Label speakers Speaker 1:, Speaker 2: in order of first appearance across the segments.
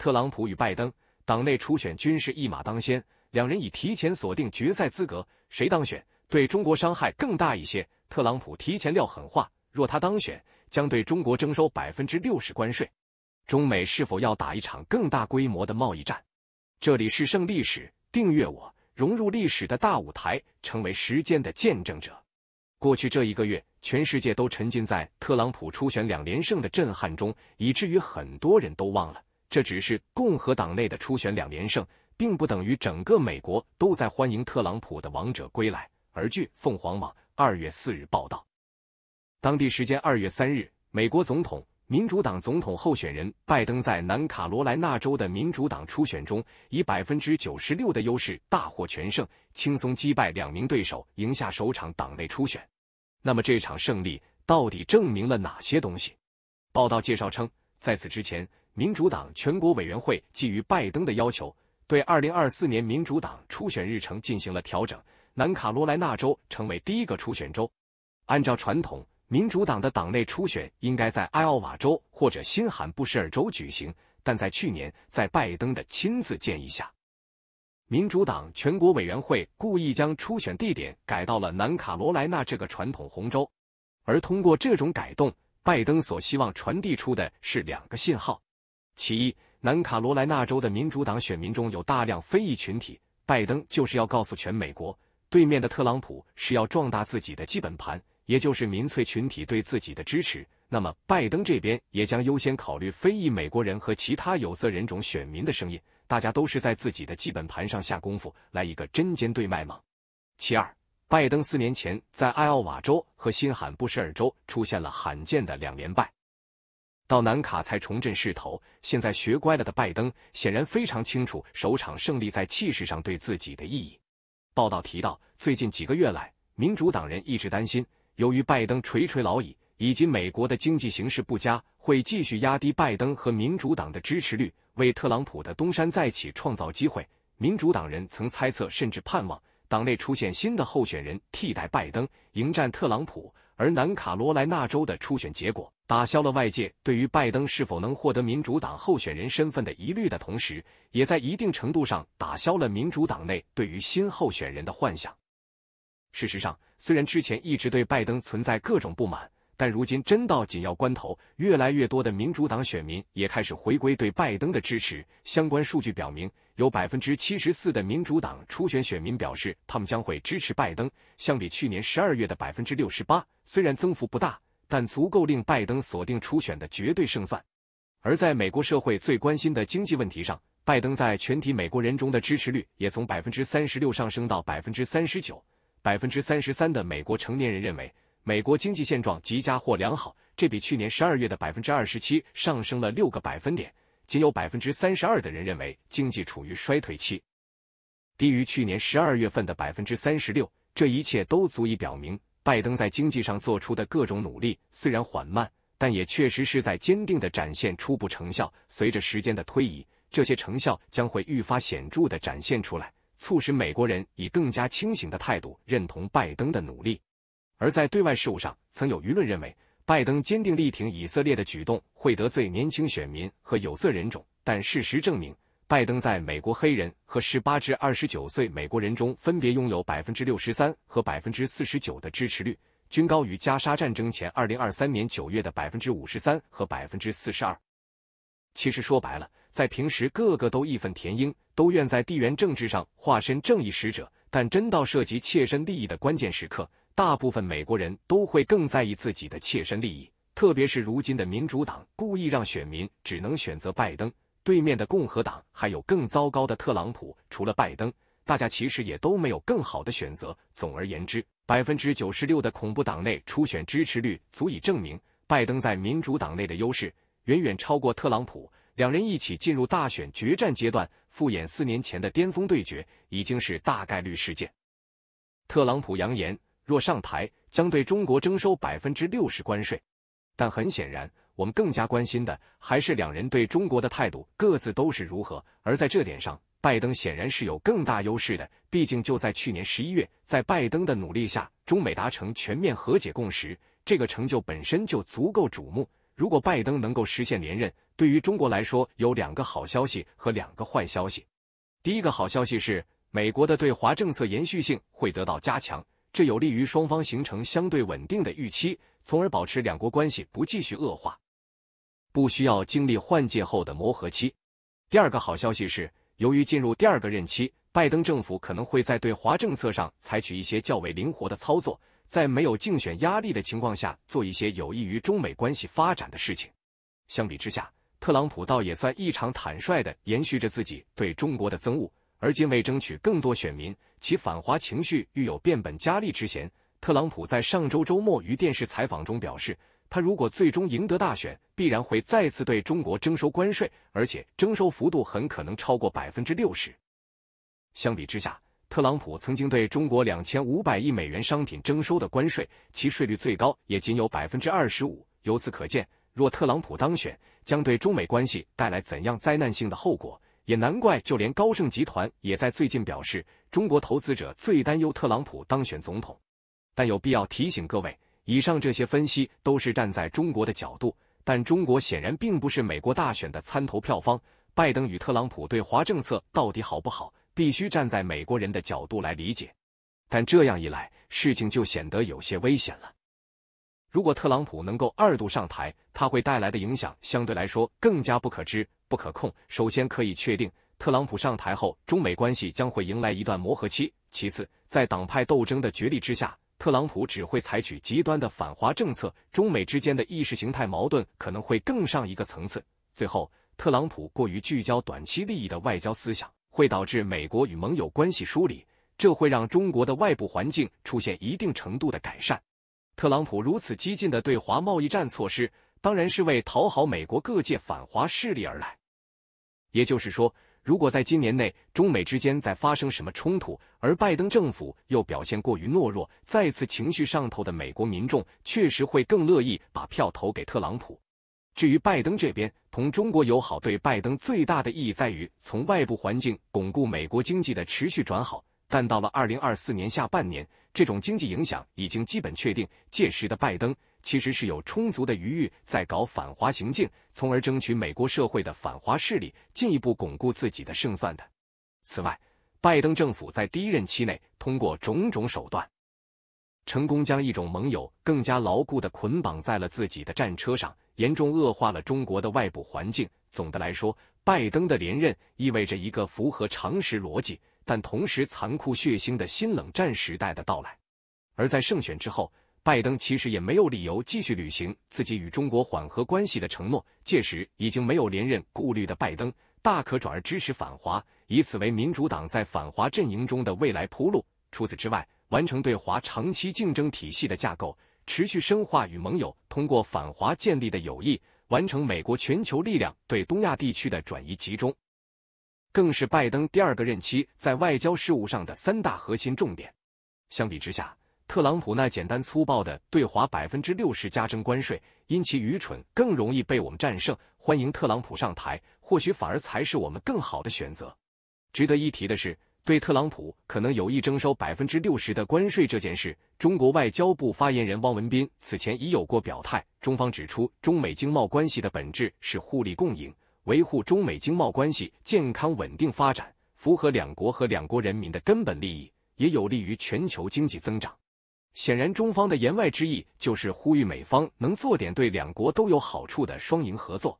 Speaker 1: 特朗普与拜登党内初选均是一马当先，两人已提前锁定决赛资格。谁当选对中国伤害更大一些？特朗普提前撂狠话：若他当选，将对中国征收百分之六十关税。中美是否要打一场更大规模的贸易战？这里是胜历史，订阅我，融入历史的大舞台，成为时间的见证者。过去这一个月，全世界都沉浸在特朗普初选两连胜的震撼中，以至于很多人都忘了。这只是共和党内的初选两连胜，并不等于整个美国都在欢迎特朗普的王者归来。而据凤凰网二月四日报道，当地时间二月三日，美国总统民主党总统候选人拜登在南卡罗来纳州的民主党初选中以百分之九十六的优势大获全胜，轻松击败两名对手，赢下首场党内初选。那么这场胜利到底证明了哪些东西？报道介绍称，在此之前。民主党全国委员会基于拜登的要求，对2024年民主党初选日程进行了调整。南卡罗来纳州成为第一个初选州。按照传统，民主党的党内初选应该在艾奥瓦州或者新罕布什尔州举行，但在去年，在拜登的亲自建议下，民主党全国委员会故意将初选地点改到了南卡罗来纳这个传统红州。而通过这种改动，拜登所希望传递出的是两个信号。其一，南卡罗来纳州的民主党选民中有大量非裔群体，拜登就是要告诉全美国，对面的特朗普是要壮大自己的基本盘，也就是民粹群体对自己的支持。那么，拜登这边也将优先考虑非裔美国人和其他有色人种选民的声音。大家都是在自己的基本盘上下功夫，来一个针尖对麦芒。其二，拜登四年前在艾奥瓦州和新罕布什尔州出现了罕见的两连败。到南卡才重振势头。现在学乖了的拜登显然非常清楚首场胜利在气势上对自己的意义。报道提到，最近几个月来，民主党人一直担心，由于拜登垂垂老矣以及美国的经济形势不佳，会继续压低拜登和民主党的支持率，为特朗普的东山再起创造机会。民主党人曾猜测，甚至盼望党内出现新的候选人替代拜登，迎战特朗普。而南卡罗来纳州的初选结果。打消了外界对于拜登是否能获得民主党候选人身份的疑虑的同时，也在一定程度上打消了民主党内对于新候选人的幻想。事实上，虽然之前一直对拜登存在各种不满，但如今真到紧要关头，越来越多的民主党选民也开始回归对拜登的支持。相关数据表明，有百分之七十四的民主党初选选民表示他们将会支持拜登，相比去年十二月的百分之六十八，虽然增幅不大。但足够令拜登锁定初选的绝对胜算。而在美国社会最关心的经济问题上，拜登在全体美国人中的支持率也从百分之三十六上升到百分之三十九。百分之三十三的美国成年人认为美国经济现状极佳或良好，这比去年十二月的百分之二十七上升了六个百分点。仅有百分之三十二的人认为经济处于衰退期，低于去年十二月份的百分之三十六。这一切都足以表明。拜登在经济上做出的各种努力虽然缓慢，但也确实是在坚定地展现初步成效。随着时间的推移，这些成效将会愈发显著地展现出来，促使美国人以更加清醒的态度认同拜登的努力。而在对外事务上，曾有舆论认为拜登坚定力挺以色列的举动会得罪年轻选民和有色人种，但事实证明。拜登在美国黑人和十八至二十九岁美国人中分别拥有百分之六十三和百分之四十九的支持率，均高于加沙战争前二零二三年九月的百分之五十三和百分之四十二。其实说白了，在平时个个都义愤填膺，都愿在地缘政治上化身正义使者，但真到涉及切身利益的关键时刻，大部分美国人都会更在意自己的切身利益。特别是如今的民主党故意让选民只能选择拜登。对面的共和党还有更糟糕的特朗普，除了拜登，大家其实也都没有更好的选择。总而言之，百分之九十六的恐怖党内初选支持率足以证明拜登在民主党内的优势远远超过特朗普。两人一起进入大选决战阶段，复演四年前的巅峰对决已经是大概率事件。特朗普扬言，若上台将对中国征收百分之六十关税，但很显然。我们更加关心的还是两人对中国的态度各自都是如何，而在这点上，拜登显然是有更大优势的。毕竟就在去年十一月，在拜登的努力下，中美达成全面和解共识，这个成就本身就足够瞩目。如果拜登能够实现连任，对于中国来说有两个好消息和两个坏消息。第一个好消息是，美国的对华政策延续性会得到加强，这有利于双方形成相对稳定的预期，从而保持两国关系不继续恶化。不需要经历换届后的磨合期。第二个好消息是，由于进入第二个任期，拜登政府可能会在对华政策上采取一些较为灵活的操作，在没有竞选压力的情况下，做一些有益于中美关系发展的事情。相比之下，特朗普倒也算异常坦率的，延续着自己对中国的憎恶，而今为争取更多选民，其反华情绪愈有变本加厉之嫌。特朗普在上周周末于电视采访中表示，他如果最终赢得大选，必然会再次对中国征收关税，而且征收幅度很可能超过百分之六十。相比之下，特朗普曾经对中国两千五百亿美元商品征收的关税，其税率最高也仅有百分之二十五。由此可见，若特朗普当选，将对中美关系带来怎样灾难性的后果？也难怪，就连高盛集团也在最近表示，中国投资者最担忧特朗普当选总统。但有必要提醒各位，以上这些分析都是站在中国的角度，但中国显然并不是美国大选的参投票方。拜登与特朗普对华政策到底好不好，必须站在美国人的角度来理解。但这样一来，事情就显得有些危险了。如果特朗普能够二度上台，他会带来的影响相对来说更加不可知、不可控。首先可以确定，特朗普上台后，中美关系将会迎来一段磨合期。其次，在党派斗争的角力之下。特朗普只会采取极端的反华政策，中美之间的意识形态矛盾可能会更上一个层次。最后，特朗普过于聚焦短期利益的外交思想，会导致美国与盟友关系疏离，这会让中国的外部环境出现一定程度的改善。特朗普如此激进的对华贸易战措施，当然是为讨好美国各界反华势力而来。也就是说。如果在今年内中美之间再发生什么冲突，而拜登政府又表现过于懦弱，再次情绪上头的美国民众确实会更乐意把票投给特朗普。至于拜登这边同中国友好，对拜登最大的意义在于从外部环境巩固美国经济的持续转好。但到了二零二四年下半年，这种经济影响已经基本确定，届时的拜登。其实是有充足的余欲在搞反华行径，从而争取美国社会的反华势力，进一步巩固自己的胜算的。此外，拜登政府在第一任期内通过种种手段，成功将一种盟友更加牢固的捆绑在了自己的战车上，严重恶化了中国的外部环境。总的来说，拜登的连任意味着一个符合常识逻辑，但同时残酷血腥的新冷战时代的到来。而在胜选之后。拜登其实也没有理由继续履行自己与中国缓和关系的承诺，届时已经没有连任顾虑的拜登，大可转而支持反华，以此为民主党在反华阵营中的未来铺路。除此之外，完成对华长期竞争体系的架构，持续深化与盟友通过反华建立的友谊，完成美国全球力量对东亚地区的转移集中，更是拜登第二个任期在外交事务上的三大核心重点。相比之下，特朗普那简单粗暴的对华百分之六十加征关税，因其愚蠢，更容易被我们战胜。欢迎特朗普上台，或许反而才是我们更好的选择。值得一提的是，对特朗普可能有意征收百分之六十的关税这件事，中国外交部发言人汪文斌此前已有过表态。中方指出，中美经贸关系的本质是互利共赢，维护中美经贸关系健康稳定发展，符合两国和两国人民的根本利益，也有利于全球经济增长。显然，中方的言外之意就是呼吁美方能做点对两国都有好处的双赢合作。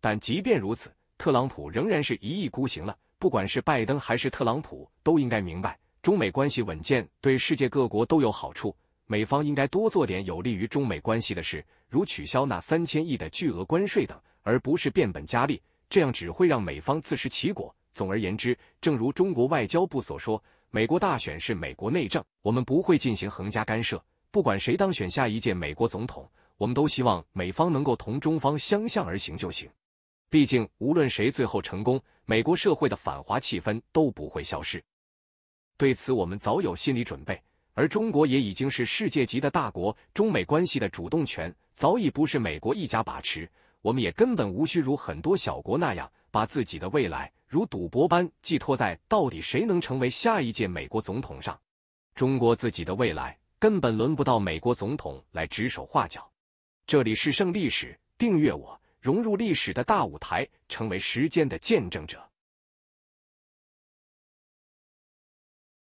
Speaker 1: 但即便如此，特朗普仍然是一意孤行了。不管是拜登还是特朗普，都应该明白，中美关系稳健对世界各国都有好处，美方应该多做点有利于中美关系的事，如取消那三千亿的巨额关税等，而不是变本加厉。这样只会让美方自食其果。总而言之，正如中国外交部所说。美国大选是美国内政，我们不会进行横加干涉。不管谁当选下一届美国总统，我们都希望美方能够同中方相向而行就行。毕竟，无论谁最后成功，美国社会的反华气氛都不会消失。对此，我们早有心理准备。而中国也已经是世界级的大国，中美关系的主动权早已不是美国一家把持，我们也根本无需如很多小国那样把自己的未来。如赌博般寄托在到底谁能成为下一届美国总统上，中国自己的未来根本轮不到美国总统来指手画脚。这里是胜历史，订阅我，融入历史的大舞台，成为时间的见证者。